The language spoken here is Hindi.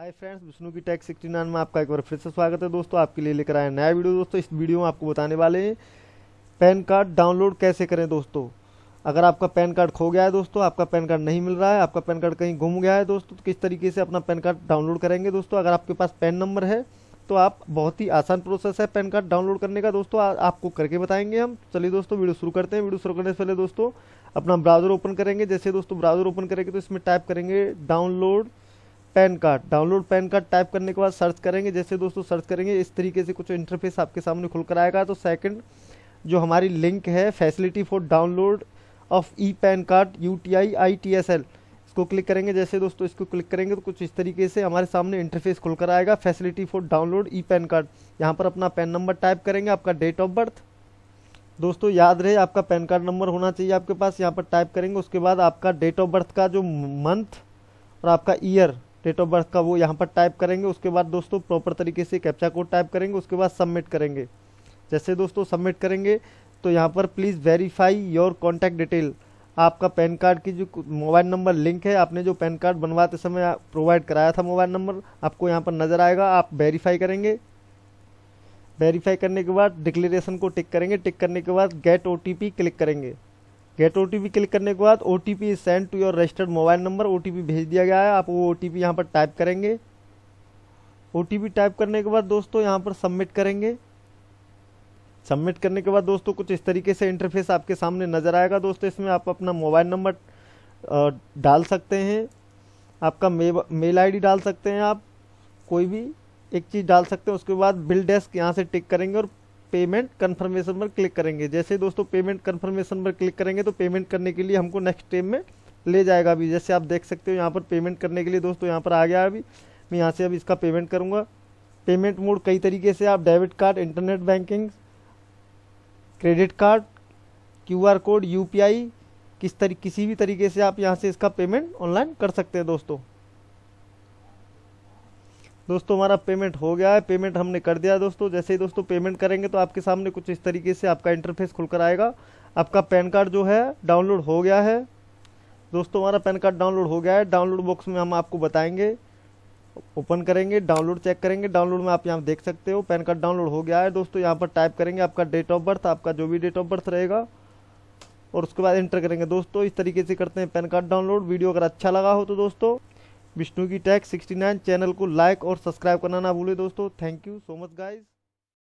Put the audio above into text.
हाय फ्रेंड्स विष्णु की टैक्स सिक्सटी नाइन में आपका एक बार फिर से स्वागत है दोस्तों आपके लिए लेकर आए नया वीडियो दोस्तों इस वीडियो में आपको बताने वाले हैं पैन कार्ड डाउनलोड कैसे करें दोस्तों अगर आपका पैन कार्ड खो गया है दोस्तों आपका पैन कार्ड नहीं मिल रहा है आपका पैन कार्ड कहीं गुम गया है दोस्तों तो किस तरीके से अपना पैन कार्ड डाउनलोड करेंगे दोस्तों अगर आपके पास पैन नंबर है तो आप बहुत ही आसान प्रोसेस है पैन कार्ड डाउनलोड करने का दोस्तों आपको करके बताएंगे हम चलिए दोस्तों वीडियो शुरू करते हैं वीडियो शुरू करने से पहले दोस्तों अपना ब्राउज़र ओपन करेंगे जैसे दोस्तों ब्राउज़र ओपन करेंगे तो इसमें टाइप करेंगे download PAN card download PAN card type करने के बाद सर्च करेंगे जैसे दोस्तों सर्च करेंगे इस तरीके से कुछ इंटरफेस आपके सामने खुलकर आएगा तो सेकंड जो हमारी लिंक है facility for download of E PAN card U T I I T S L इसको क्लिक करेंगे जैसे दोस्तों इसको क्लिक करेंगे तो कुछ इस तरीके से हमारे सामने इंटरफेस खुलकर आएगा facility for download E PAN card यहाँ पर अपना पैन नंबर टाइप करेंगे आपका डेट ऑफ बर्थ दोस्तों याद रहे आपका पैन कार्ड नंबर होना चाहिए आपके पास यहाँ पर टाइप करेंगे उसके बाद आपका डेट ऑफ बर्थ का जो मंथ और आपका ईयर डेट ऑफ बर्थ का वो यहाँ पर टाइप करेंगे उसके बाद दोस्तों प्रॉपर तरीके से कैप्चा कोड टाइप करेंगे उसके बाद सबमिट करेंगे जैसे दोस्तों सबमिट करेंगे तो यहाँ पर please verify your contact detail आपका पैन कार्ड की जो मोबाइल नंबर लिंक है आपने जो पैन कार्ड बनवाते समय प्रोवाइड कराया था मोबाइल नंबर आपको यहाँ पर नज़र आएगा आप वेरीफाई करेंगे वेरीफाई करने के बाद डिक्लेरेशन को टिक करेंगे टिक करने के बाद गेट ओ क्लिक करेंगे गेट ओटीपी क्लिक करने के बाद ओटीपी टी send to your registered mobile number OTP भेज दिया गया है आप वो ओटीपी टी यहाँ पर टाइप करेंगे ओटीपी टाइप करने के बाद दोस्तों यहाँ पर सबमिट करेंगे सबमिट करने के बाद दोस्तों कुछ इस तरीके से इंटरफेस आपके सामने नज़र आएगा दोस्तों इसमें आप अपना मोबाइल नंबर डाल सकते हैं आपका मेल आई डाल सकते हैं आप कोई भी एक चीज़ डाल सकते हैं उसके बाद बिल डेस्क यहाँ से टिक करेंगे और पेमेंट कन्फर्मेशन पर क्लिक करेंगे जैसे दोस्तों पेमेंट कन्फर्मेशन पर क्लिक करेंगे तो पेमेंट करने के लिए हमको नेक्स्ट टेम में ले जाएगा अभी जैसे आप देख सकते हो यहाँ पर पेमेंट करने के लिए दोस्तों यहाँ पर आ गया अभी मैं यहाँ से अब इसका पेमेंट करूँगा पेमेंट मोड कई तरीके से आप debit card internet banking credit card QR code UPI किस तरी किसी भी तरीके से आप यहाँ से इसका पेमेंट ऑनलाइन कर सकते हैं दोस्तों दोस्तों हमारा पेमेंट हो गया है पेमेंट हमने कर दिया दोस्तों जैसे ही दोस्तों पेमेंट करेंगे तो आपके सामने कुछ इस तरीके से आपका इंटरफेस खुलकर आएगा आपका पैन कार्ड जो है डाउनलोड हो गया है दोस्तों हमारा पैन कार्ड डाउनलोड हो गया है डाउनलोड बॉक्स में हम आपको बताएंगे ओपन करेंगे डाउनलोड चेक करेंगे डाउनलोड में आप यहाँ देख सकते हो पैन कार्ड डाउनलोड हो गया है दोस्तों यहाँ पर टाइप करेंगे आपका डेट ऑफ बर्थ आपका जो भी डेट ऑफ बर्थ रहेगा और उसके बाद एंटर करेंगे दोस्तों इस तरीके से करते हैं पैन कार्ड डाउनलोड वीडियो अगर अच्छा लगा हो तो दोस्तों विष्णु की टैक्स 69 चैनल को लाइक और सब्सक्राइब करना ना भूले दोस्तों thank you so much guys